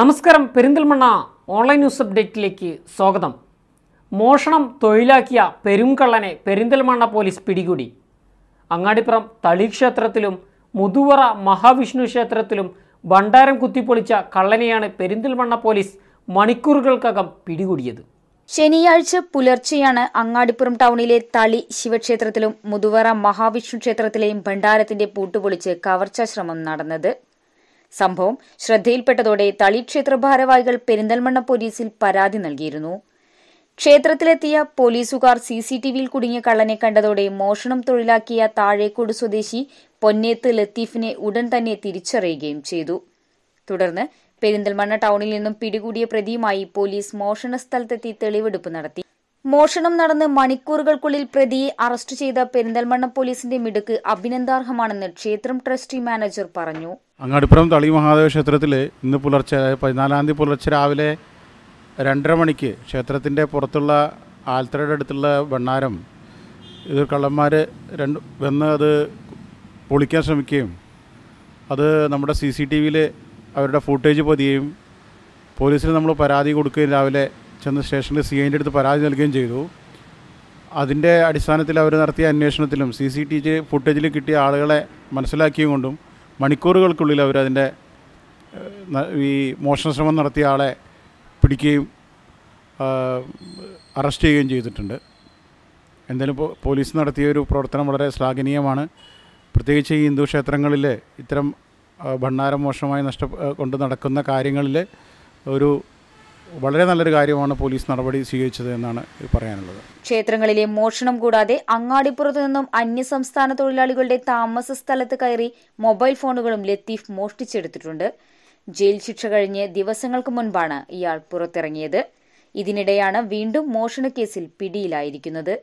നമസ്കാരം Perinthalmanna online news അപ്ഡേറ്റിലേക്ക് സ്വാഗതം മോഷണം തൊഴിലാക്കിയ പെരുംകള്ളനെ പെരിന്തൽമണ്ണ പോലീസ് പിടികൂടി അങ്ങാടിപ്പുറം തളി ക്ഷേത്രത്തിലും മുതുവറ മഹാവിഷ്ണു ക്ഷേത്രത്തിലും ഭണ്ഡാരം കുത്തിപ്പൊളിച്ച കള്ളനെയാണ് പെരിന്തൽമണ്ണ പോലീസ് മണിക്കൂറുകൾക്കകം പിടികൂടിയത് ശനിയാഴ്ച പുലർച്ചെയാണ് അങ്ങാടിപ്പുറം ടൗണിലെ തളി ശിവക്ഷേത്രത്തിലും മുതുവറ മഹാവിഷ്ണു ക്ഷേത്രത്തിലെയും ഭണ്ഡാരത്തിന്റെ പൂട്ടുപൊളിച്ച് കവർച്ചാശ്രമം ശ്രമം നടന്നത് സംഭവം ശ്രദ്ധയിൽപ്പെട്ടതോടെ തളി ക്ഷേത്ര ഭാരവാഹികൾ പെരിന്തൽമണ്ണ പോലീസിൽ പരാതി നൽകിയിരുന്നു ക്ഷേത്രത്തിലെത്തിയ പോലീസുകാർ സി സി ടി വിയിൽ കുടുങ്ങിയ കള്ളനെ കണ്ടതോടെ മോഷണം തൊഴിലാക്കിയ താഴേക്കോട് സ്വദേശി പൊന്നേത്ത് ലത്തീഫിനെ ഉടൻ തന്നെ തിരിച്ചറിയുകയും ചെയ്തു തുടർന്ന് പെരിന്തൽമണ്ണ ടൗണിൽ നിന്നും പിടികൂടിയ പ്രതിയുമായി പോലീസ് മോഷണ സ്ഥലത്തെത്തി തെളിവെടുപ്പ് നടത്തി മോഷണം നടന്ന് മണിക്കൂറുകൾക്കുള്ളിൽ പ്രതിയെ അറസ്റ്റ് ചെയ്ത പെരിന്തൽമണ്ണ പോലീസിന്റെ മിടുക്ക് അഭിനന്ദാർഹമാണെന്ന് ക്ഷേത്രം ട്രസ്റ്റി മാനേജർ പറഞ്ഞു അങ്ങാടിപ്പുറം തളി മഹാദേവ ക്ഷേത്രത്തിൽ ഇന്ന് പുലർച്ചെ പതിനാലാം തീയതി പുലർച്ചെ രാവിലെ രണ്ടര മണിക്ക് ക്ഷേത്രത്തിൻ്റെ പുറത്തുള്ള ആൽത്തറയുടെ അടുത്തുള്ള വെണ്ണാരം ഇത് കള്ളന്മാർ രണ്ട് വന്ന് അത് പൊളിക്കാൻ ശ്രമിക്കുകയും അത് നമ്മുടെ സി സി ടി വിയിൽ അവരുടെ ഫുട്ടേജ് പതിയുകയും പോലീസിൽ നമ്മൾ പരാതി കൊടുക്കുകയും രാവിലെ ചെന്ന് സ്റ്റേഷനിൽ സി ഐൻ്റെ അടുത്ത് പരാതി നൽകുകയും ചെയ്തു അതിൻ്റെ അടിസ്ഥാനത്തിൽ അവർ നടത്തിയ അന്വേഷണത്തിലും സി സി ടി ജി ഫുട്ടേജിൽ കിട്ടിയ ആളുകളെ മനസ്സിലാക്കിയും കൊണ്ടും മണിക്കൂറുകൾക്കുള്ളിൽ അവരതിൻ്റെ ഈ മോഷണശ്രമം നടത്തിയ ആളെ പിടിക്കുകയും അറസ്റ്റ് ചെയ്യുകയും ചെയ്തിട്ടുണ്ട് എന്തായാലും പോലീസ് നടത്തിയ ഒരു പ്രവർത്തനം വളരെ ശ്ലാഘനീയമാണ് പ്രത്യേകിച്ച് ഈ ഹിന്ദു ക്ഷേത്രങ്ങളിൽ ഇത്തരം ഭണ്ഡാരം മോശമായി നഷ്ട കൊണ്ട് നടക്കുന്ന കാര്യങ്ങളിൽ ഒരു വളരെ നല്ലൊരു കാര്യമാണ് പോലീസ് നടപടി സ്വീകരിച്ചത് എന്നാണ് പറയാനുള്ളത് ക്ഷേത്രങ്ങളിലെ മോഷണം കൂടാതെ അങ്ങാടിപ്പുറത്തു നിന്നും അന്യസംസ്ഥാന തൊഴിലാളികളുടെ താമസ സ്ഥലത്ത് കയറി മൊബൈൽ ഫോണുകളും ലത്തീഫ് മോഷ്ടിച്ചെടുത്തിട്ടുണ്ട് ജയിൽ ശിക്ഷ കഴിഞ്ഞ് ദിവസങ്ങൾക്ക് മുൻപാണ് ഇയാൾ പുറത്തിറങ്ങിയത് ഇതിനിടെയാണ് വീണ്ടും മോഷണക്കേസിൽ പിടിയിലായിരിക്കുന്നത്